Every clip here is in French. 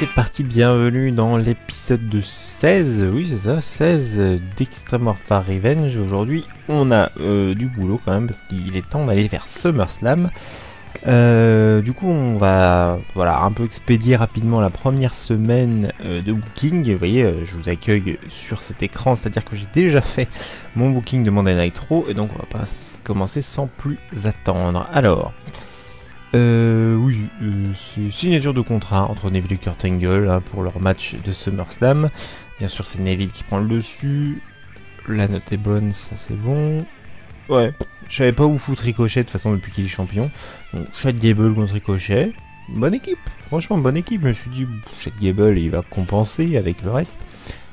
c'est parti, bienvenue dans l'épisode de 16, oui c'est ça, 16 d'Extreme Warfare Revenge. Aujourd'hui on a euh, du boulot quand même parce qu'il est temps d'aller vers SummerSlam. Euh, du coup on va voilà, un peu expédier rapidement la première semaine euh, de booking. Vous voyez, euh, je vous accueille sur cet écran, c'est-à-dire que j'ai déjà fait mon booking de Monday Night Raw et donc on va pas commencer sans plus attendre. Alors... Euh, oui, euh, c'est signature de contrat entre Neville et Kurt Angle hein, pour leur match de SummerSlam. Bien sûr, c'est Neville qui prend le dessus. La note est bonne, ça c'est bon. Ouais, je savais pas où foutre Ricochet de toute façon depuis qu'il est champion. Donc, Chad Gable contre Ricochet. Bonne équipe, franchement, bonne équipe. Je me suis dit, Chad Gable, il va compenser avec le reste.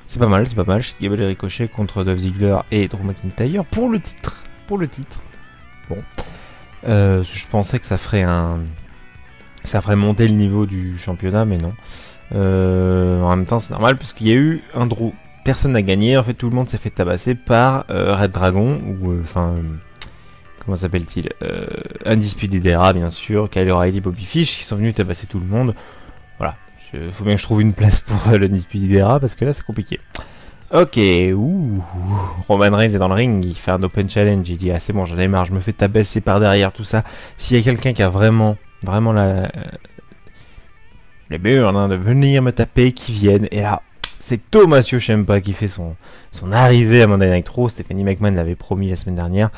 C'est pas mal, c'est pas mal. Chad Gable et Ricochet contre Dove Ziggler et Drew McIntyre pour le titre. Pour le titre. Bon. Euh, je pensais que ça ferait un, ça ferait monter le niveau du championnat, mais non. Euh, en même temps, c'est normal parce qu'il y a eu un draw. Personne n'a gagné. En fait, tout le monde s'est fait tabasser par euh, Red Dragon ou enfin. Comment s'appelle-t-il Undisputed Era, bien sûr, Kyle O'Reilly, Bobby Fish, qui sont venus tabasser tout le monde. Voilà, il faut bien que je trouve une place pour le dispute Era, parce que là, c'est compliqué. Ok, ouh, Roman Reigns est dans le ring, il fait un open challenge, il dit ah c'est bon j'en ai marre, je me fais tabasser par derrière tout ça. S'il y a quelqu'un qui a vraiment, vraiment la, les burnes hein, de venir me taper, qui viennent, et là c'est Thomas Yoshempa qui fait son, son arrivée à Monday Night Raw, Stephanie McMahon l'avait promis la semaine dernière,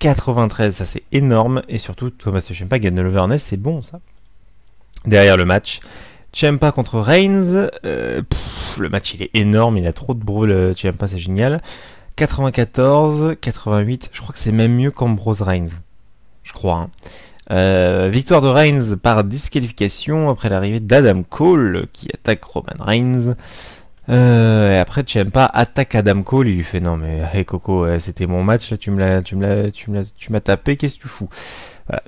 93 ça c'est énorme, et surtout Thomasio Yoshempa gagne le Leverness, c'est bon ça. Derrière le match, Ciampa contre Reigns. Euh, le match il est énorme, il a trop de brûle euh, Ciampa, c'est génial. 94, 88, je crois que c'est même mieux qu'Ambrose Reigns. Je crois. Hein. Euh, victoire de Reigns par disqualification après l'arrivée d'Adam Cole qui attaque Roman Reigns. et après, Ciampa attaque Adam Cole, il lui fait non mais hey Coco, c'était mon match, tu me tu m'as tapé, qu'est-ce que tu fous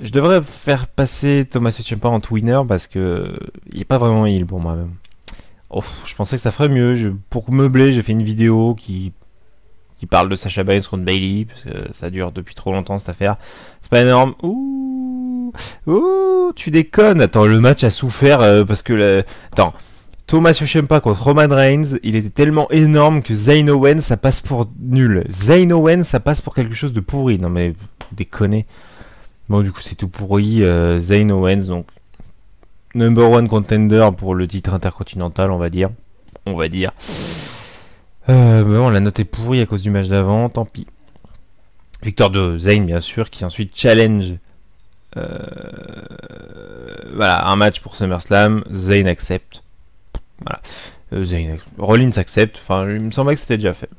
je devrais faire passer Thomas Ciampa en twinner parce que il est pas vraiment il pour moi. Oh, je pensais que ça ferait mieux. pour meubler, j'ai fait une vidéo qui parle de Sacha Baines contre Bailey parce que ça dure depuis trop longtemps cette affaire. C'est pas énorme. Ouh, ouh, tu déconnes. Attends, le match a souffert euh, parce que attends. Thomas Yoshempa contre Roman Reigns, il était tellement énorme que Zayn Owen, ça passe pour nul. Zayn Owen, ça passe pour quelque chose de pourri. Non mais déconnez. Bon, du coup, c'est tout pourri, euh, Zane Owens, donc number one contender pour le titre intercontinental, on va dire. On va dire. Euh, bon, la note est pourrie à cause du match d'avant, tant pis. Victoire de Zayn, bien sûr, qui ensuite challenge. Euh, voilà, un match pour SummerSlam. Zayn accepte. Voilà. Zayn, Rollins accepte. Enfin, il me semblait que c'était déjà fait.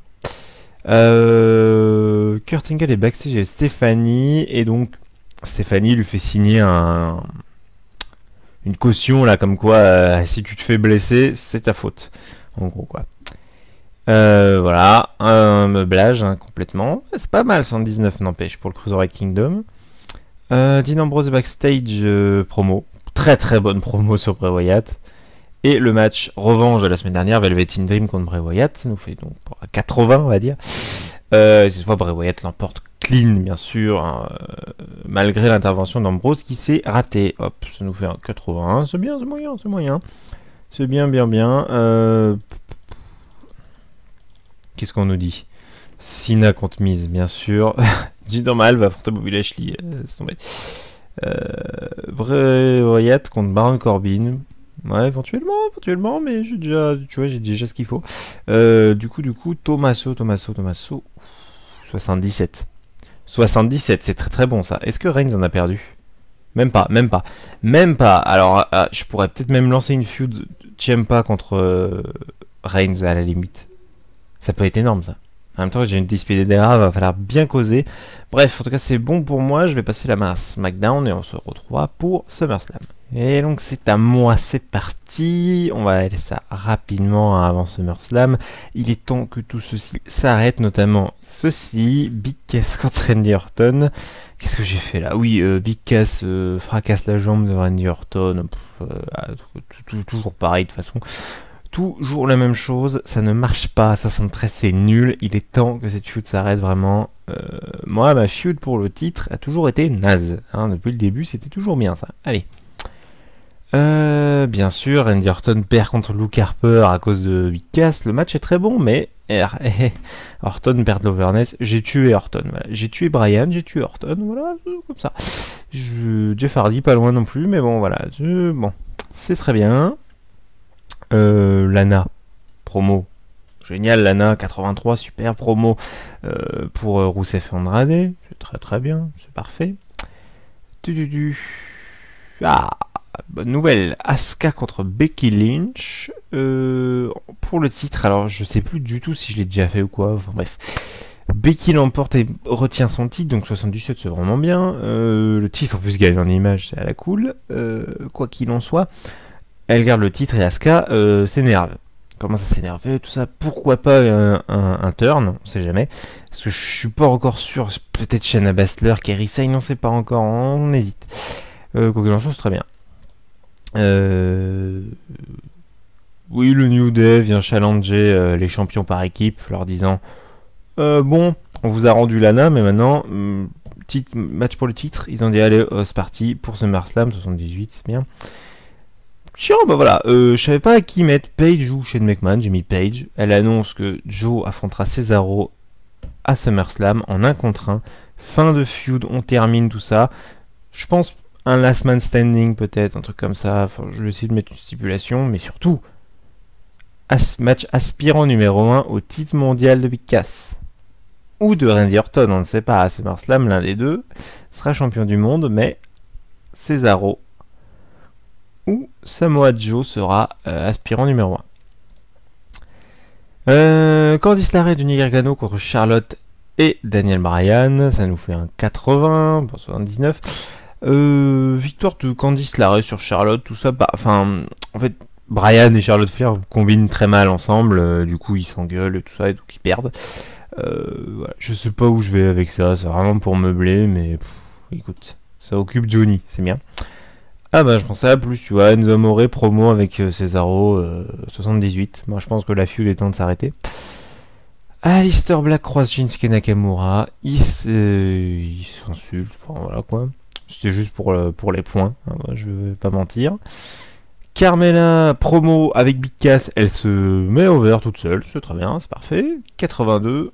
Kurt Angle est backstage avec Stéphanie. Et donc, Stéphanie lui fait signer un, une caution là, comme quoi euh, si tu te fais blesser, c'est ta faute. En gros quoi. Euh, voilà, un meublage hein, complètement. C'est pas mal 119 n'empêche pour le Cruiserweight Kingdom. Euh, backstage euh, promo, très très bonne promo sur Bray Wyatt. Et le match revanche de la semaine dernière, Velvet in Dream contre Bray Wyatt, nous fait donc 80 on va dire. cette fois Bray Wyatt l'emporte clean, bien sûr, hein, euh, malgré l'intervention d'Ambrose qui s'est raté. Hop, ça nous fait un 81. C'est bien, c'est moyen, c'est moyen. C'est bien, bien, bien. Euh, qu'est-ce qu'on nous dit Sina contre mise, bien sûr. dit normal va affronter Bobby Lashley. Euh, euh contre Baron Corbin. Ouais, éventuellement, éventuellement, mais j'ai déjà, tu vois, j'ai déjà ce qu'il faut. du coup, du coup, Tommaso, Tommaso, Tommaso, 77. 77, c'est très très bon ça. Est-ce que Reigns en a perdu Même pas, même pas. Même pas. Alors, euh, euh, je pourrais peut-être même lancer une feud pas contre euh, Reigns à la limite. Ça peut être énorme ça. En même temps, j'ai une dispute il va falloir bien causer. Bref, en tout cas, c'est bon pour moi. Je vais passer la main à SmackDown et on se retrouvera pour SummerSlam. Et donc c'est à moi, c'est parti, on va aller ça rapidement avant SummerSlam, il est temps que tout ceci s'arrête, notamment ceci, Big Cass contre andy Orton, qu'est-ce que j'ai fait là Oui, euh, Big Cass euh, fracasse la jambe de Randy Orton, euh, ah, toujours pareil de toute façon, Toujours la même chose, ça ne marche pas, ça, sent c'est nul, il est temps que cette feud s'arrête vraiment. Euh, moi, ma feud pour le titre a toujours été naze, hein, depuis le début c'était toujours bien ça. Allez. Euh, bien sûr, Andy Orton perd contre Luke Harper à cause de 8 le match est très bon, mais eh, eh, Orton perd l'overness, j'ai tué Orton, voilà. j'ai tué Brian, j'ai tué Orton, voilà, comme ça. Je... Jeff Hardy pas loin non plus, mais bon voilà, bon, c'est très bien. Euh, Lana, promo. Génial, Lana, 83, super promo euh, pour euh, Rousseff et Andrade. C'est très très bien, c'est parfait. Ah, bonne nouvelle. Asuka contre Becky Lynch. pour le titre, alors je sais plus du tout si je l'ai déjà fait ou quoi. bref. Becky l'emporte et retient son titre, donc 77 c'est vraiment bien. le titre en plus gagne en image, c'est à la cool. quoi qu'il en soit, elle garde le titre et Asuka euh, s'énerve. Comment ça s'énerver, tout ça. Pourquoi pas un, turn On sait jamais. Parce que je suis pas encore sûr. Peut-être Shanna Bastler, Kerry Sain, on sait pas encore. On hésite. Euh, quoi que chose, très bien. Euh, oui, le New Day vient challenger euh, les champions par équipe, leur disant Bon, on vous a rendu l'ANA, mais maintenant, petit mm, match pour le titre. Ils ont dit Allez, c'est parti pour ce Marslam 78, c'est bien. Tiens, bah voilà, euh, je savais pas à qui mettre Page ou Shane McMahon, j'ai mis Page, Elle annonce que Joe affrontera Cesaro à SummerSlam en 1 contre 1. Fin de feud, on termine tout ça. Je pense un last man standing peut-être, un truc comme ça. je vais essayer de mettre une stipulation, mais surtout, match aspirant numéro 1 au titre mondial de Big Ou de Randy Orton, on ne sait pas, à SummerSlam, l'un des deux sera champion du monde, mais Cesaro où Samoa Joe sera euh, aspirant numéro 1. Euh, Candice Larrey, Denis Gargano contre Charlotte et Daniel Bryan, ça nous fait un 80, 79. Euh, victoire de Candice Larrey sur Charlotte, tout ça, bah, enfin, en fait, Bryan et Charlotte Flair combinent très mal ensemble, euh, du coup ils s'engueulent et tout ça, et donc ils perdent. Voilà. Je sais pas où je vais avec ça, c'est vraiment pour meubler, mais écoute, ça occupe Johnny, c'est bien. Ah bah je pensais à plus, tu vois, Enzo More promo avec euh, Cesaro 78. Euh, moi je pense que la fuel est temps de s'arrêter. Alistair Black croise Shinsuke Nakamura, ils euh, il s'insultent, enfin, voilà quoi. C'était juste pour, pour les points, hein, je vais pas mentir. Carmela promo avec Big Cass, elle se met over toute seule, c'est très bien, c'est parfait. 82.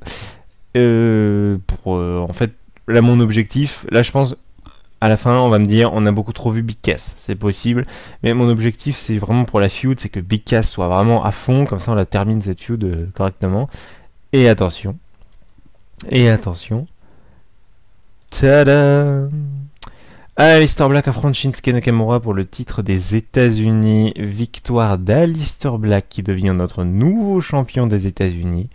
pour en fait, là mon objectif, là je pense à la fin, on va me dire, on a beaucoup trop vu Big Cass, c'est possible. Mais mon objectif, c'est vraiment pour la feud, c'est que Big Cass soit vraiment à fond, comme ça on la termine cette feud euh, correctement. Et attention, et attention. Tada Alistair Black affronte Shinsuke Nakamura pour le titre des États-Unis. Victoire d'Alistair Black qui devient notre nouveau champion des États-Unis.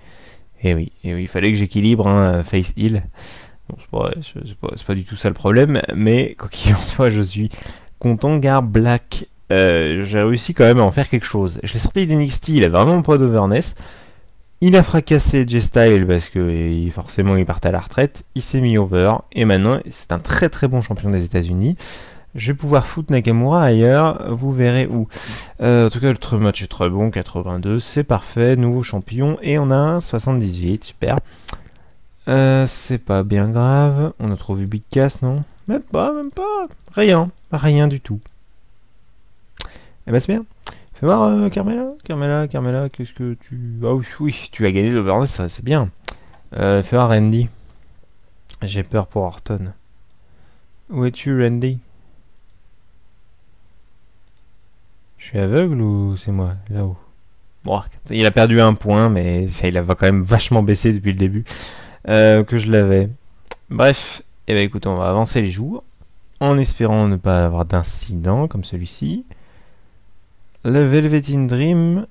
Et eh eh oui, il fallait que j'équilibre hein, face Hill. Bon, c'est pas, du tout ça le problème, mais quoi qu'il en soit, je suis content garde Black, euh, j'ai réussi quand même à en faire quelque chose. Je l'ai sorti d'NXT, il a vraiment pas d'overness. Il a fracassé J-Style parce que forcément il partait à la retraite, il s'est mis over, et maintenant c'est un très très bon champion des États-Unis. Je vais pouvoir foutre Nakamura ailleurs, vous verrez où. Euh, en tout cas, le match est très bon, 82, c'est parfait, nouveau champion, et on a un 78, super. Euh, c'est pas bien grave. On a trouvé vu Big Cass, non Même pas, même pas. Rien, rien du tout. Eh ben c'est bien. Fais voir, euh, Carmela, Carmela, Carmela, qu'est-ce que tu... Ah oui, tu as gagné l'overness, c'est bien. Euh, fais voir Randy. J'ai peur pour Orton Où es-tu, Randy Je suis aveugle ou c'est moi, là-haut Bon, il a perdu un point, mais il a quand même vachement baissé depuis le début. Euh, que je l'avais. Bref, et eh ben écoute on va avancer les jours en espérant ne pas avoir d'incident comme celui-ci. Le Velvetine Dream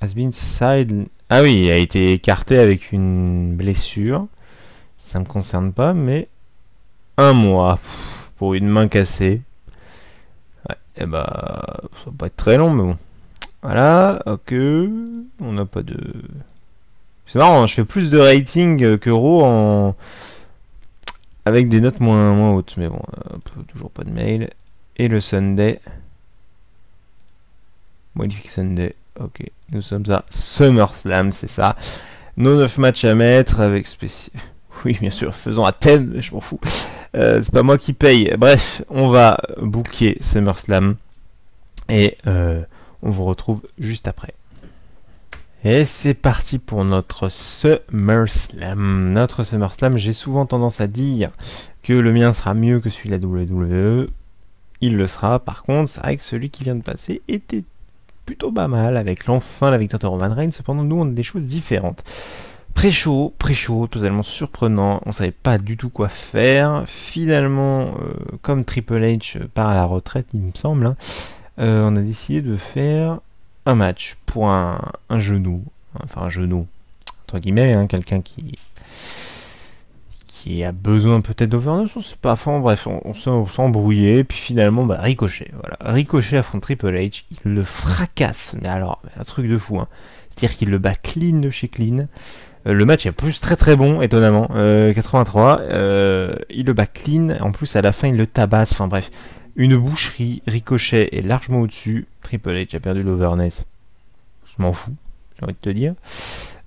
has been side. Ah oui, a été écarté avec une blessure. Ça me concerne pas, mais un mois pour une main cassée. Ouais, et eh bah, ben, ça va pas être très long, mais bon. Voilà, ok. On n'a pas de. C'est marrant, hein, je fais plus de rating qu'euro en... avec des notes moins, moins hautes. Mais bon, euh, toujours pas de mail. Et le Sunday. Modifique Sunday. Ok, nous sommes à SummerSlam, c'est ça. Nos 9 matchs à mettre avec spécial. Oui, bien sûr, faisons un thème, je m'en fous. Euh, c'est pas moi qui paye. Bref, on va booker SummerSlam. Et euh, on vous retrouve juste après. Et c'est parti pour notre SummerSlam. Notre SummerSlam, j'ai souvent tendance à dire que le mien sera mieux que celui de la WWE. Il le sera, par contre, c'est vrai que celui qui vient de passer était plutôt pas mal avec l'enfin la victoire de Roman Reigns. Cependant, nous, on a des choses différentes. Pré-chaud, pré-chaud, totalement surprenant, on savait pas du tout quoi faire. Finalement, euh, comme Triple H part à la retraite, il me semble, hein, euh, on a décidé de faire un match pour un, genou, enfin un genou, entre guillemets, hein, quelqu'un qui, qui a besoin peut-être d'overdose, on sait pas, enfin bref, on, on et puis finalement, bah, Ricochet, voilà, Ricochet affronte Triple H, il le fracasse, mais alors, un truc de fou, hein. c'est-à-dire qu'il le bat clean de chez clean, euh, le match est plus très très bon, étonnamment, 83, euh, euh, il le bat clean, en plus à la fin il le tabasse, enfin bref, une boucherie, Ricochet est largement au-dessus. Triple H a perdu l'overness. Je m'en fous, j'ai envie de te dire.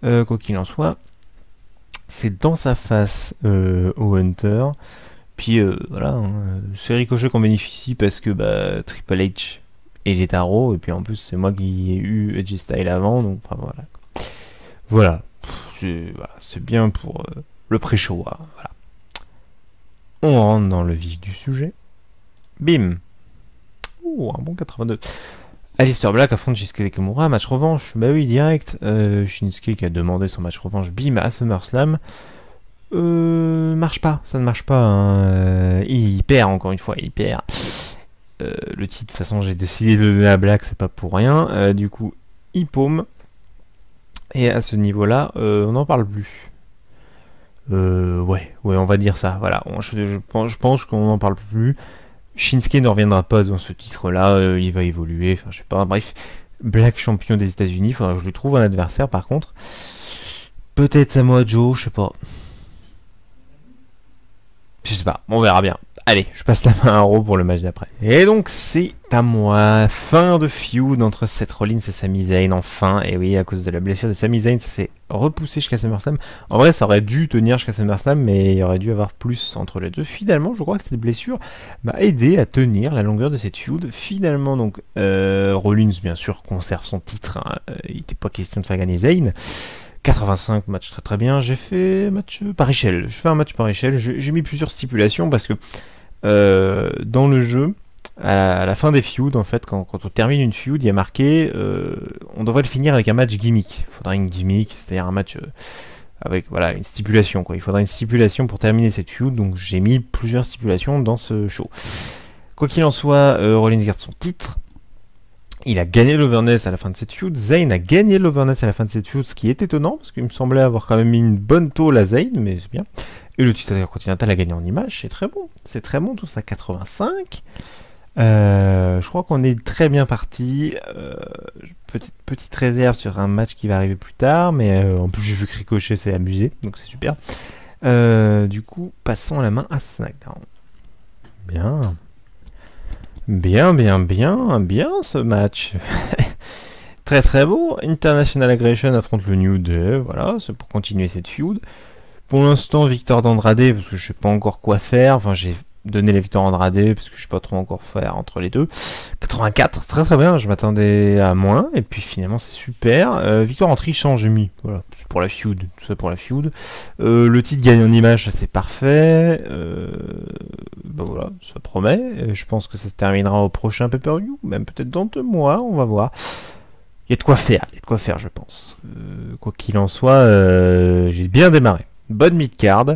Euh, quoi qu'il en soit, c'est dans sa face euh, au Hunter. Puis euh, voilà, hein, c'est Ricochet qu'on bénéficie parce que bah, Triple H est les tarots, et puis en plus c'est moi qui ai eu Edge Style avant, donc voilà. Voilà, c'est bien pour le pré-show. Hein, On rentre dans le vif du sujet. Bim. Ouh, un bon 82. Alistair Black affronte Shinsuke Kemura, match revanche. Bah oui, direct. Euh, Shinsuke qui a demandé son match revanche, bim, à SummerSlam. Euh, marche pas, ça ne marche pas. Hein. Euh, il perd encore une fois, il perd. Euh, le titre, de toute façon, j'ai décidé de le donner à Black, c'est pas pour rien. Euh, du coup, il paume. Et à ce niveau-là, on n'en parle plus. ouais, ouais, on va dire ça. Voilà, je pense qu'on n'en parle plus. Shinsuke ne reviendra pas dans ce titre-là, euh, il va évoluer, enfin je sais pas, bref. Black champion des États-Unis, faudra que je lui trouve un adversaire par contre. Peut-être Samoa Joe, je sais pas. Je sais pas, on verra bien. Allez, je passe la main à Ro pour le match d'après. Et donc c'est à moi. Fin de feud entre Seth Rollins et Sami Zayn enfin. Et oui, à cause de la blessure de Sami Zayn, ça s'est repoussé jusqu'à SummerSlam. En vrai, ça aurait dû tenir jusqu'à SummerSlam, mais il y aurait dû avoir plus entre les deux. Finalement, je crois que cette blessure m'a aidé à tenir la longueur de cette feud. Finalement, donc euh, Rollins bien sûr conserve son titre. Hein. Euh, il n'était pas question de faire gagner Zayn. 85 matchs très très bien. J'ai fait match par échelle. Je fais un match par échelle. J'ai mis plusieurs stipulations parce que euh, dans le jeu, à la, fin des feuds, en fait, quand, on termine une feud, il y a marqué euh, on devrait le finir avec un match gimmick. Il faudrait une gimmick, c'est-à-dire un match euh, avec voilà, une stipulation. Quoi. Il faudrait une stipulation pour terminer cette feud, donc j'ai mis plusieurs stipulations dans ce show. Quoi qu'il en soit, Rollins garde son titre. Il a gagné l'overness à la fin de cette feud. Zayn a gagné l'overness à la fin de cette feud, ce qui est étonnant, parce qu'il me semblait avoir quand même mis une bonne tôle à Zayn, mais c'est bien. Et le titre continental a gagné en image, c'est très bon. C'est très bon, tout ça, 85. Euh, je crois qu'on est très bien parti. Euh, petite, petite réserve sur un match qui va arriver plus tard, mais euh, en plus j'ai vu que Ricochet s'est amusé, donc c'est super. du coup, passons la main à SmackDown. Bien. Bien, bien, bien, bien ce match. très très beau. International Aggression affronte le New Day, voilà, c'est pour continuer cette feud. Pour l'instant, victoire d'Andrade, parce que je sais pas encore quoi faire. Enfin, j'ai donné la victoire à Andrade, parce que je sais pas trop encore faire entre les deux. 84, très très bien, je m'attendais à moins. Et puis finalement, c'est super. Euh, victoire en trichant, j'ai mis. Voilà, c'est pour la feud, tout ça pour la feud. Euh, le titre gagne en image, c'est parfait. ben voilà, ça promet. Je pense que ça se terminera au prochain pay per même peut-être dans deux mois, on va voir. Il y a de quoi faire, il y a de quoi faire, je pense. quoi qu'il en soit, j'ai bien démarré. Bonne mid-card.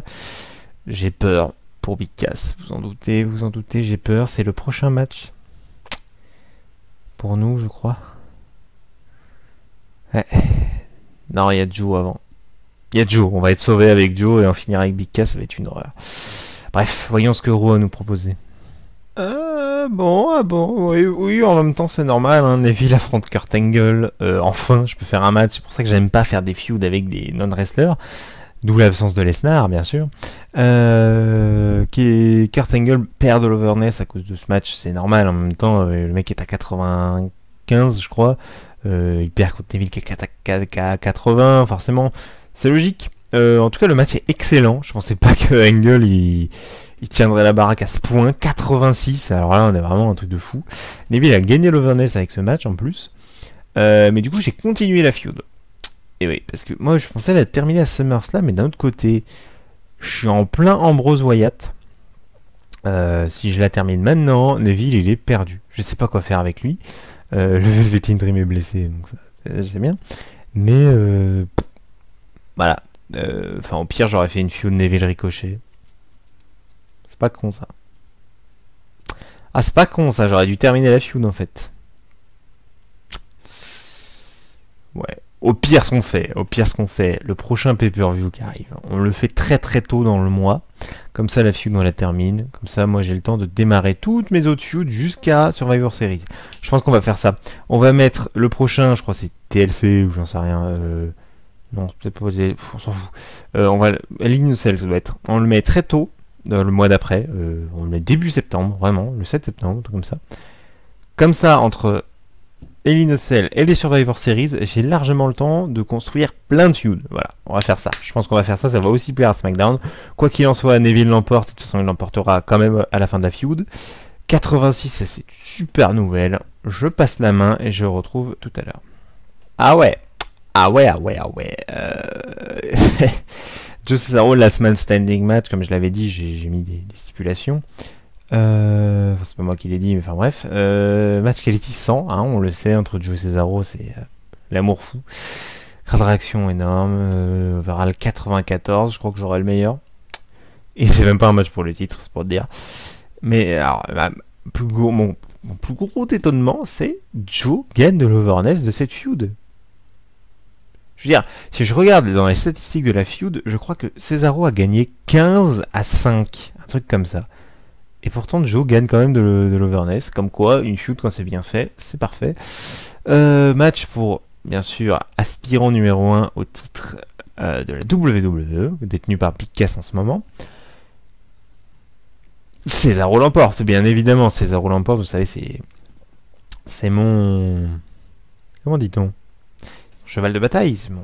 J'ai peur pour Big Cass. Vous en doutez, vous en doutez, j'ai peur. C'est le prochain match. Pour nous, je crois. Non, il y a Joe avant. Il y a Joe. On va être sauvé avec Joe et en finir avec Big Cass, ça va être une horreur. Bref, voyons ce que Roux a nous proposé. Euh, bon, ah bon, oui, en même temps c'est normal, hein, Neville affronte Kurt Angle, euh, enfin je peux faire un match, c'est pour ça que j'aime pas faire des feuds avec des non-wrestlers, D'où l'absence de Lesnar, bien sûr. Euh, qui Kurt Angle perd de l'overness à cause de ce match, c'est normal. En même temps, euh, le mec est à 95, je crois. Euh, il perd contre Neville qui est à 80, forcément. C'est logique. en tout cas, le match est excellent. Je pensais pas que Angle il, tiendrait la baraque à ce point. 86. Alors là, on est vraiment un truc de fou. Neville a gagné l'overness avec ce match en plus. mais du coup, j'ai continué la feud. Et eh oui, parce que moi je pensais la terminer à SummerSlam, mais d'un autre côté, je suis en plein Ambrose Wyatt. Euh, si je la termine maintenant, Neville il est perdu. Je sais pas quoi faire avec lui. Euh, le Velveteen Dream est blessé, donc ça, c'est bien. Mais euh, voilà. Enfin, au pire, j'aurais fait une feud Neville Ricochet. C'est pas con ça. Ah, c'est pas con ça, j'aurais dû terminer la feud en fait. Ouais. Au pire, ce qu'on fait, au pire, ce qu'on fait, le prochain pay-per-view qui arrive, on le fait très très tôt dans le mois. Comme ça, la feud, on la termine. Comme ça, moi, j'ai le temps de démarrer toutes mes autres feuds jusqu'à Survivor Series. Je pense qu'on va faire ça. On va mettre le prochain, je crois c'est TLC ou j'en sais rien. Euh, non, peut-être pas. On s'en fout. Euh, on va. Ligne ça doit être. On le met très tôt, dans le mois d'après. Euh, on le met début septembre, vraiment, le 7 septembre, comme ça. Comme ça, entre Elinocell et les Survivor Series, j'ai largement le temps de construire plein de feuds. Voilà, on va faire ça. Je pense qu'on va faire ça, ça va aussi plaire à SmackDown. Quoi qu'il en soit, Neville l'emporte, de toute façon il l'emportera quand même à la fin de la feud. 86, ça c'est super nouvelle. Je passe la main et je retrouve tout à l'heure. Ah ouais Ah ouais, ah ouais, ah ouais euh... Joe last man standing match, comme je l'avais dit, j'ai mis des stipulations. Euh, c'est pas moi qui l'ai dit, mais enfin bref. Euh, match quality 100, hein, on le sait, entre Joe et Cesaro, c'est euh, l'amour fou. réaction énorme, overall 94, je crois que j'aurai le meilleur. Et c'est même pas un match pour le titre, c'est pour te dire. Mais alors, mon, plus gros étonnement, c'est Joe gagne de l'overness de cette feud. Je veux dire, si je regarde dans les statistiques de la feud, je crois que Cesaro a gagné 15 à 5, un truc comme ça. Et pourtant, Joe gagne quand même de l'overness. Comme quoi, une chute quand c'est bien fait, c'est parfait. Euh, match pour, bien sûr, aspirant numéro 1 au titre euh, de la WWE, détenu par Big Cass en ce moment. César l'emporte, bien évidemment. César l'emporte, vous savez, c'est. C'est mon. Comment dit-on Cheval de bataille, c'est mon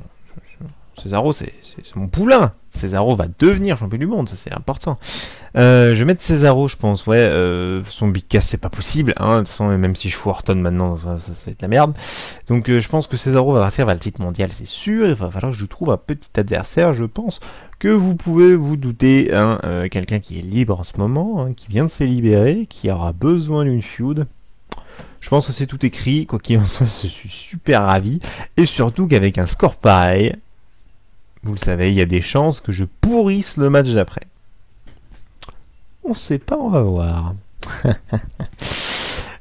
Cesaro, c'est mon poulain. Cesaro va devenir champion du monde, ça c'est important. Euh, je vais mettre Cesaro, je pense. Ouais, euh, son big casse, c'est pas possible. Hein. De toute façon, même si je fous Horton maintenant, ça, va être la merde. Donc euh, je pense que Cesaro va partir vers le titre mondial, c'est sûr. Il va falloir que je trouve un petit adversaire, je pense. Que vous pouvez vous douter, hein, quelqu'un qui est libre en ce moment, hein, qui vient de se libérer, qui aura besoin d'une feud. Je pense que c'est tout écrit, quoi qu'il en soit, je suis super ravi. Et surtout qu'avec un score pareil, vous le savez, il y a des chances que je pourrisse le match d'après. On sait pas, on va voir.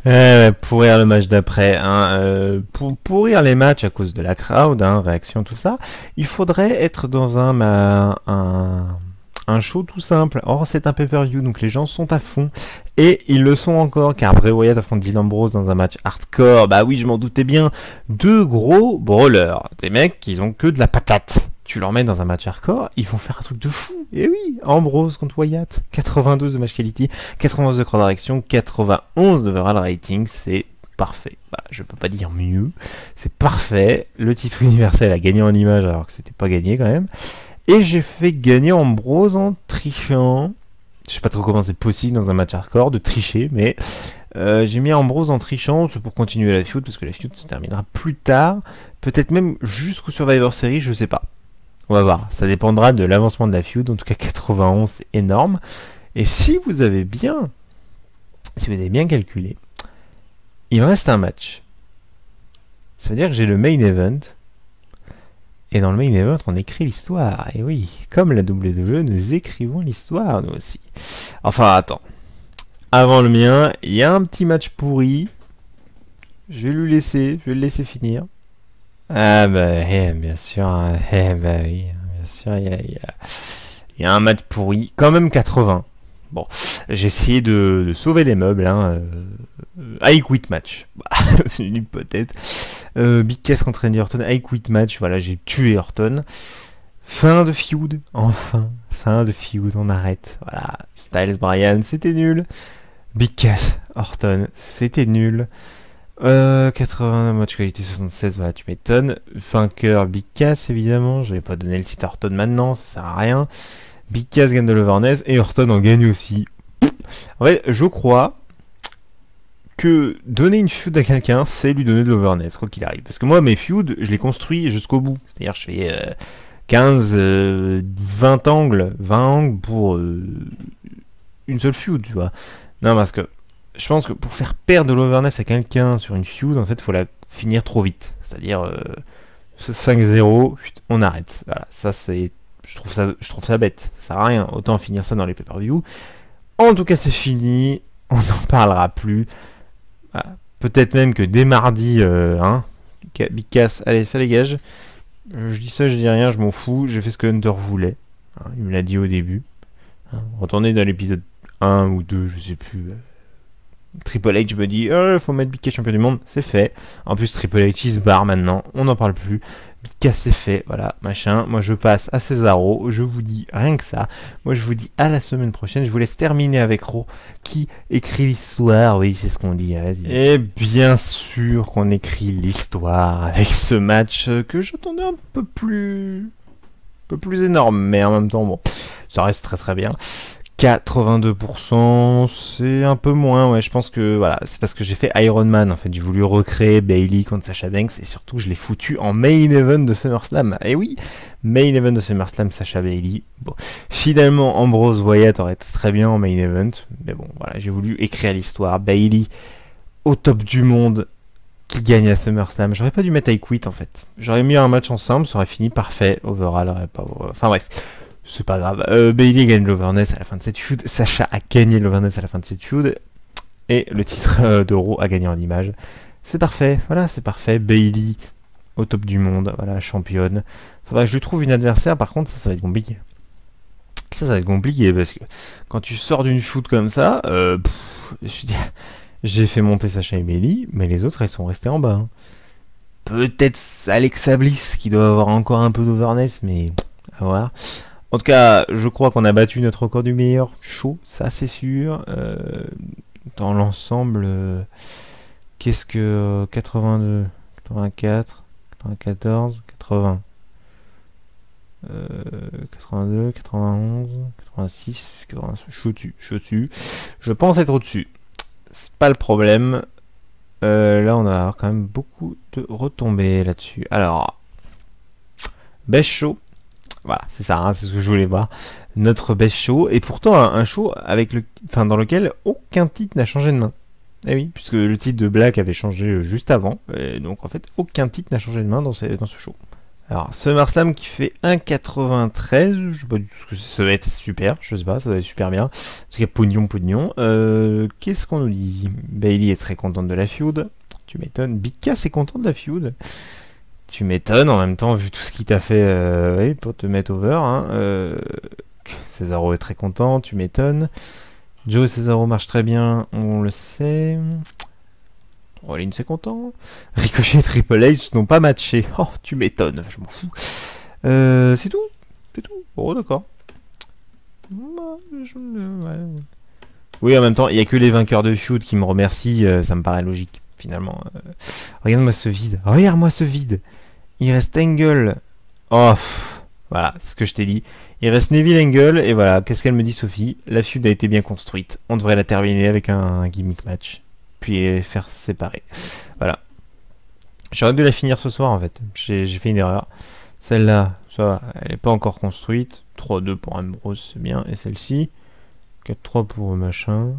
Euh, pourrir le match d'après, hein, euh, pour pourrir les matchs à cause de la crowd, hein, réaction, tout ça, il faudrait être dans un, un, show tout simple. Or, c'est un pay-per-view, donc les gens sont à fond. Et ils le sont encore, car Bray Wyatt affronte Dylan Ambrose dans un match hardcore. Bah oui, je m'en doutais bien. Deux gros brawlers, des mecs qui ont que de la patate tu leur mets dans un match hardcore, ils vont faire un truc de fou. Et eh oui, Ambrose contre Wyatt, 92 de match quality, 91 de crowd direction, 91 de overall rating, c'est parfait. Bah, je peux pas dire mieux, c'est parfait. Le titre universel a gagné en image alors que c'était pas gagné quand même. Et j'ai fait gagner Ambrose en trichant. Je sais pas trop comment c'est possible dans un match hardcore de tricher, mais euh, j'ai mis Ambrose en trichant pour continuer la feud parce que la feud se terminera plus tard, peut-être même jusqu'au Survivor Series, je sais pas. On va voir. Ça dépendra de l'avancement de la feud. En tout cas, 91, c'est énorme. Et si vous avez bien, si vous avez bien calculé, il reste un match. Ça veut dire que j'ai le main event. Et dans le main event, on écrit l'histoire. Et oui, comme la WWE, nous écrivons l'histoire, nous aussi. Enfin, attends. Avant le mien, il y a un petit match pourri. Je vais lui laisser, je vais le laisser finir. Ah bah bien sûr, hein. eh, ben hein, bien sûr, il y a, un mat pourri, quand même 80. Bon, j'ai essayé de, sauver des meubles, hein. Euh, I quit match, une hypothèse. Euh, Big Cass contre Andy Orton, I quit match, voilà, j'ai tué Orton. Fin de feud, enfin, fin de feud, on arrête. Voilà, Styles Brian, c'était nul. Big Cass, Orton, c'était nul. 80 euh, match qualité 76, voilà, tu m'étonnes. Vainqueur Cass évidemment. Je vais pas donner le site à Horton maintenant, ça sert à rien. Cass gagne de l'Overness et Horton en gagne aussi. En fait, je crois que donner une feud à quelqu'un, c'est lui donner de l'overness, quoi qu'il arrive. Parce que moi, mes feuds, je les construis jusqu'au bout. C'est-à-dire, je fais 15, euh, 20 euh, angles, 20 angles pour une seule feud, tu vois. Non, parce que je pense que pour faire perdre de l'overness à quelqu'un sur une feud, en fait, faut la finir trop vite. C'est-à-dire 5-0, euh, on arrête. Voilà, ça c'est, je trouve ça, je trouve ça bête. Ça sert à rien. Autant finir ça dans les pay-per-view. En tout cas, c'est fini. On n'en parlera plus. Peut-être même que dès mardi, euh, hein, Big Cass, allez, ça dégage. Euh, je dis ça, je dis rien, je m'en fous. J'ai fait ce que Hunter voulait. Hein. il me l'a dit au début. Hein. retournez dans l'épisode 1 ou 2, je sais plus. Triple H me dit, il euh, faut mettre Big champion du monde, c'est fait. En plus, Triple H, il se barre maintenant, on n'en parle plus. Big c'est fait, voilà, machin. Moi, je passe à Cesaro, je vous dis rien que ça. Moi, je vous dis à la semaine prochaine, je vous laisse terminer avec Ro, qui écrit l'histoire, oui, c'est ce qu'on dit, hein, vas-y. Et bien sûr qu'on écrit l'histoire avec ce match que j'attendais un peu plus... un peu plus énorme, mais en même temps, bon, ça reste très très bien. 82%, c'est un peu moins, ouais, je pense que voilà, c'est parce que j'ai fait Iron Man en fait, j'ai voulu recréer Bailey contre Sasha Banks et surtout je l'ai foutu en main event de SummerSlam. Et eh oui, main event de SummerSlam, Sasha Bailey. Bon, finalement Ambrose Wyatt aurait été très bien en main event, mais bon, voilà, j'ai voulu écrire l'histoire. Bailey au top du monde qui gagne à SummerSlam. J'aurais pas dû mettre I en fait. J'aurais mis un match ensemble, ça aurait fini parfait, overall, aurait pas. Enfin bref c'est pas grave. Euh, Bailey gagne l'overness à la fin de cette feud. Sacha a gagné l'overness à la fin de cette feud. Et le titre euh, d'Euro a gagné en image. C'est parfait. Voilà, c'est parfait. Bailey au top du monde. Voilà, championne. Faudra que je lui trouve une adversaire. Par contre, ça, ça va être compliqué. Ça, ça va être compliqué parce que quand tu sors d'une shoot comme ça, euh, j'ai fait monter Sacha et Bailey, mais les autres, elles sont restées en bas. Hein. Peut-être Alexa Bliss qui doit avoir encore un peu d'overness, mais à voir. En tout cas, je crois qu'on a battu notre record du meilleur show, ça c'est sûr. Euh, dans l'ensemble, euh, qu'est-ce que 82, 84, 94, 80, 82, 91, 86, 86 je suis au-dessus, je pense être au-dessus. C'est pas le problème. Euh, là, on va avoir quand même beaucoup de retombées là-dessus. Alors, best chaud voilà, c'est ça, hein, c'est ce que je voulais voir. Notre best show, et pourtant un, show avec le, dans lequel aucun titre n'a changé de main. Eh oui, puisque le titre de Black avait changé euh, juste avant, donc en fait aucun titre n'a changé de main dans ce, show. Alors, SummerSlam qui fait 1,93, je sais pas du tout ce que ça va être super, je sais pas, ça va être super bien. Parce qu'il y a pognon, pognon. Euh, qu'est-ce qu'on nous dit Bailey est très contente de la feud. Tu m'étonnes. Bika c'est content de la feud. Tu m'étonnes, en même temps, vu tout ce qu'il t'a fait euh, pour te mettre over. Hein, euh, Césaro est très content, tu m'étonnes. Joe et Césaro marchent très bien, on le sait. Rollin' c'est content. Ricochet et Triple H n'ont pas matché. Oh, tu m'étonnes, je m'en fous. Euh, c'est tout C'est tout Oh, d'accord. Oui, en même temps, il n'y a que les vainqueurs de Shoot qui me remercient, ça me paraît logique finalement. Euh, regarde-moi ce vide. Regarde-moi ce vide. Il reste Engel. Oh, voilà, ce que je t'ai dit. Il reste Neville Engel, et voilà, qu'est-ce qu'elle me dit Sophie La feud a été bien construite. On devrait la terminer avec un, gimmick match, puis faire séparer. Voilà. J'aurais dû la finir ce soir en fait, j'ai fait une erreur. Celle-là, ça va, elle n'est pas encore construite. 3-2 pour Ambrose, c'est bien. Et celle-ci, 4-3 pour machin.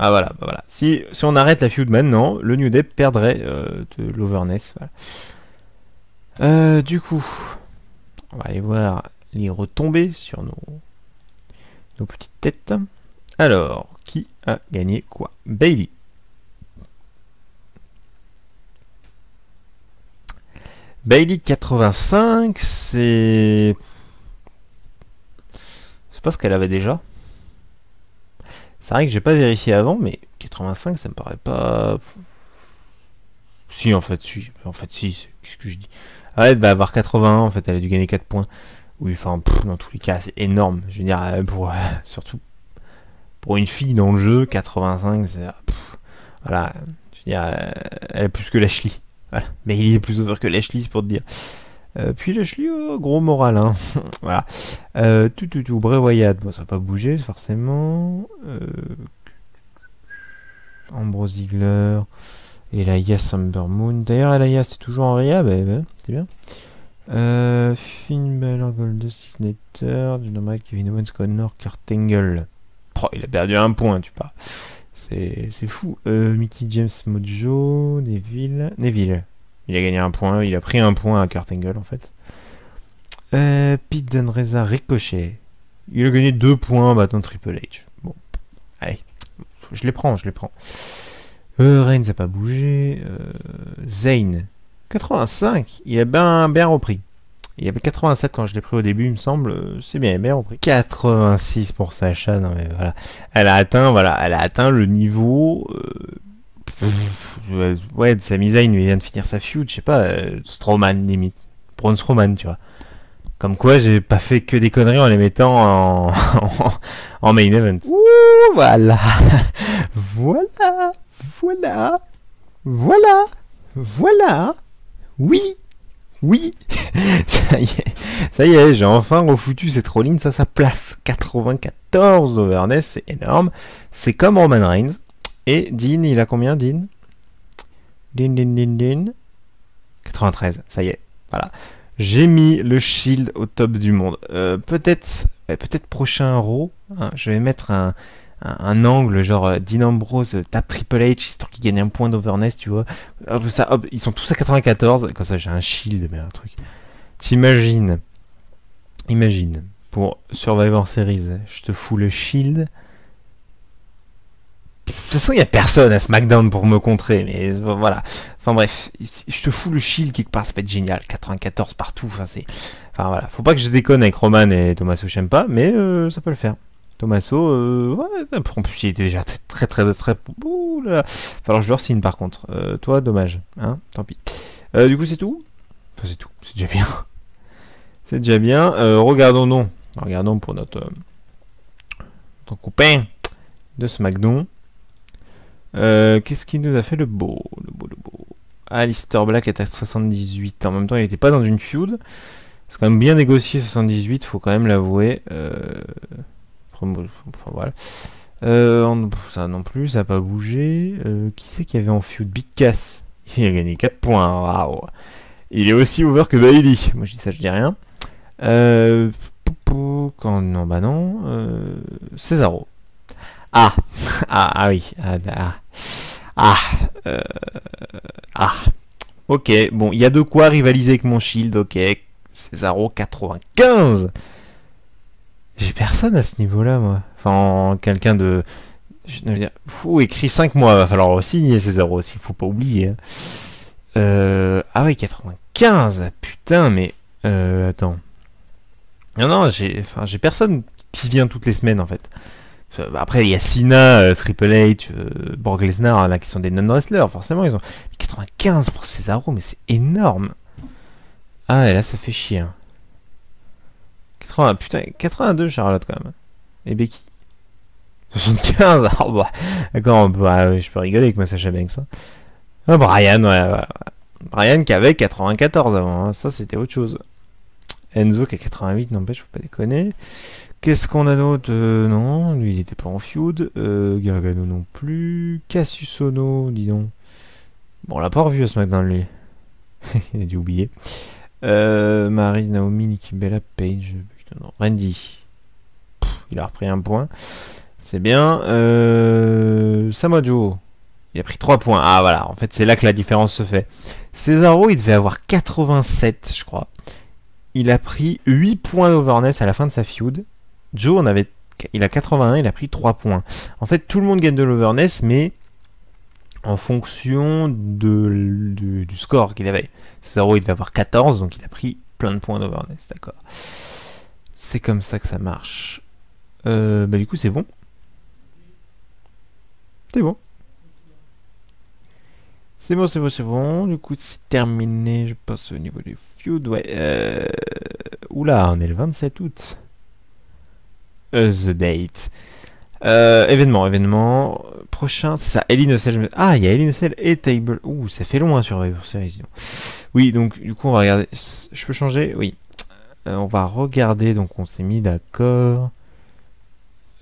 Ah voilà, bah voilà. Si, si on arrête la feud maintenant, le New Day perdrait euh, de l'overness. Euh, du coup, on va aller voir les retombées sur nos, nos petites têtes. Alors, qui a gagné quoi Bailey. Bailey 85, c'est... C'est pas ce qu'elle avait déjà. C'est vrai que j'ai pas vérifié avant, mais 85, ça me paraît pas. Si, en fait, si. En fait, si. Qu'est-ce que je dis ah elle va avoir 80 en fait, elle a dû gagner 4 points. Oui, enfin, dans tous les cas, c'est énorme. Je veux dire, euh, pour, euh, surtout pour une fille dans le jeu, 85, c'est. Ah, voilà. Je veux dire, euh, elle est plus que Lashley. Voilà. Mais il est plus ouvert que Lashley, c'est pour te dire. Euh, puis le chlio, oh, gros moral. Hein. voilà. Euh, tout, tout, tout. Bon, ça va pas bouger, forcément. Euh... Ambrose la Elias Moon. D'ailleurs, Elias, c'est toujours en RIA, eh ben, c'est bien. Euh, Finn Balor, Gold, du Dynamite, Kevin Owens, Connor, Kurt Angle. Oh, il a perdu un point, tu parles. C'est fou. Euh, Mickey James Mojo, Neville. Neville. Il a gagné un point, il a pris un point à Kurt Angle en fait. Euh, Pete Dunreza ricochet. Il a gagné deux points battant Triple H. Bon, allez, je les prends, je les prends. Euh, Reigns a pas bougé. Euh, Zayn, 85, il a bien, bien repris. Il y avait 87 quand je l'ai pris au début, il me semble. Euh, c'est bien, bien repris. 86 pour Sacha, non mais voilà. Elle a atteint, voilà, elle a atteint le niveau. Euh, Ouais, de sa mise il vient de finir sa feud, je sais pas, euh, Strowman limite. Braun Strowman, tu vois. Comme quoi, j'ai pas fait que des conneries en les mettant en, en main event. Ouh, voilà. voilà. Voilà. Voilà. Voilà. Oui. Oui. ça y est. j'ai enfin refoutu cette rolling, ça, ça place. 94 overness, c'est énorme. C'est comme Roman Reigns. Et Dean, il a combien, Dean Dean, Dean, Dean, Dean. 93, ça y est. Voilà. J'ai mis le shield au top du monde. Euh, peut-être peut-être prochain row, hein, je vais mettre un, angle genre euh, Dean Ambrose euh, tape Triple H histoire qu'il gagne un point d'overness, tu vois. ça, ils sont tous à 94, comme ça j'ai un shield, mais un truc. T'imagines, imagine, pour Survivor Series, je te fous le shield de toute façon, il n'y a personne à SmackDown pour me contrer, mais voilà. Enfin bref, je te fous le shield quelque part, ça va être génial. 94 partout, enfin c'est... Enfin voilà, faut pas que je déconne avec Roman et Tommaso pas, mais euh, ça peut le faire. Tommaso, euh, ouais, en plus il est déjà très très très... très... Ouh là alors je le signe par contre. Euh, toi, dommage, hein, tant pis. du coup c'est tout Enfin c'est tout, c'est déjà bien. c'est déjà bien. regardons, non. Regardons pour notre... ton copain de SmackDown. Euh, qu'est-ce qui nous a fait le beau Le beau, le beau. Alistair ah, Black est à 78. En même temps, il n'était pas dans une feud. C'est quand même bien négocié 78, faut quand même l'avouer. Euh, enfin voilà. Euh, ça non plus, ça n'a pas bougé. qui c'est qu'il y avait en feud Big Cass Il a gagné 4 points. Il est aussi ouvert que Bailey. Moi je dis ça, je dis rien. Euh, quand, non, bah non. Cesaro. Ah. ah, ah, oui. Ah, ah. Ah, euh, ah. Ok, bon, il y a de quoi rivaliser avec mon shield, ok. Césaro 95 J'ai personne à ce niveau-là, moi. Enfin, quelqu'un de... Je fou, écrit 5 mois, va falloir signer Césaro aussi, il faut pas oublier. Hein. Euh, ah oui, 95 Putain, mais... Euh, attends. Non, non, j'ai enfin, personne qui vient toutes les semaines, en fait. Euh, après, il y a Sina, euh, Triple H, euh, Borglesnar, hein, là, qui sont des non-wrestlers, forcément. Ils ont 95 pour Cesaro, mais c'est énorme. Ah, et là, ça fait chier. 80, hein. putain, 82 Charlotte, quand même. Et Becky. 75, bah, ah d'accord, je peux rigoler avec Sacha Banks. ça... Hein. Ah, Brian, ouais, ouais, Brian qui avait 94 avant, ça c'était autre chose. Enzo qui a 88, n'empêche, faut pas déconner. Qu'est-ce qu'on a d'autre euh, Non, lui il était pas en feud. Euh, Gargano non plus. Cassusono, dis donc. Bon, on l'a pas revu à ce matin, lui. il a dû oublier. Euh, Maris, Naomi, Nikki Bella, Page. Randy. il a repris un point. C'est bien. Euh, Samojo. Il a pris 3 points. Ah voilà, en fait c'est là que la différence se fait. Cesaro, il devait avoir 87, je crois. Il a pris 8 points d'overness à la fin de sa feud. Joe on avait il a 81, il a pris 3 points. En fait, tout le monde gagne de l'overness, mais en fonction du score qu'il avait. Cesaro, il devait avoir 14, donc il a pris plein de points d'overness, d'accord. C'est comme ça que ça marche. Euh, bah, du coup, c'est bon. C'est bon. C'est bon, c'est bon, c'est bon. Du coup, c'est terminé. Je pense, au niveau du feud. Ouais. Euh... Oula, on est le 27 août. Euh, the date. Euh, événement, événement. Prochain, c'est ça. Ellie Ah, il y a Ellie et Table. Ouh, ça fait long hein, Survivor Series. Oui, donc du coup, on va regarder. Je peux changer Oui. Euh, on va regarder. Donc, on s'est mis d'accord.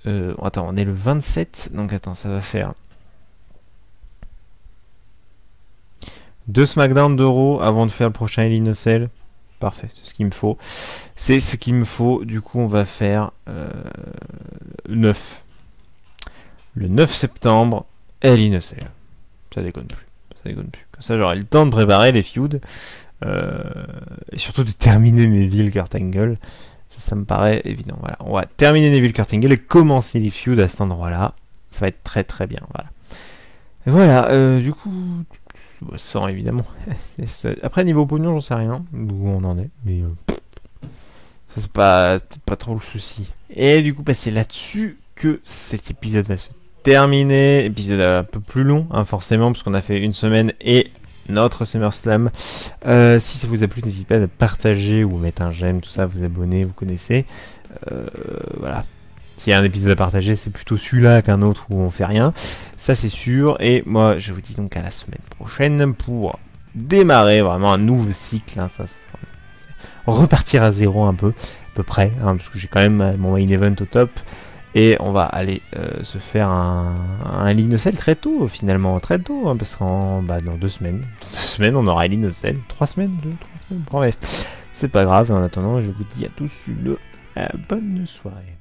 Euh, attends, on est le 27. Donc, attends, ça va faire. Deux SmackDown d'euros avant de faire le prochain Hell Parfait, c'est ce qu'il me faut. C'est ce qu'il me faut. Du coup, on va faire euh, 9. Le 9 septembre, El inocel Ça déconne plus. Ça déconne plus. Comme ça, j'aurai le temps de préparer les feuds. Euh, et surtout de terminer Neville Curtangle. Ça, ça me paraît évident. Voilà. On va terminer Neville Angle et commencer les feuds à cet endroit-là. Ça va être très très bien. Voilà. voilà, euh, du coup. 100 évidemment. Après niveau pognon, j'en sais rien où on en est, mais euh, ça c'est pas pas trop le souci. Et du coup, bah, c'est là-dessus que cet épisode va se terminer. Épisode un peu plus long, hein, forcément, parce qu'on a fait une semaine et notre SummerSlam. Slam. Euh, si ça vous a plu, n'hésitez pas à partager ou mettre un j'aime, tout ça, vous abonner, vous connaissez. Euh, voilà y a un épisode à partager, c'est plutôt celui-là qu'un autre où on fait rien. Ça c'est sûr. Et moi je vous dis donc à la semaine prochaine pour démarrer vraiment un nouveau cycle. Hein. repartir à zéro un peu, à peu près, hein, parce que j'ai quand même euh, mon main event au top. Et on va aller euh, se faire un, un sel très tôt, finalement, très tôt, hein, parce qu'en bah, dans deux semaines, deux semaines, on aura Linocell. Trois semaines, deux, trois semaines, bref, c'est pas grave. En attendant, je vous dis à tous une euh, bonne soirée.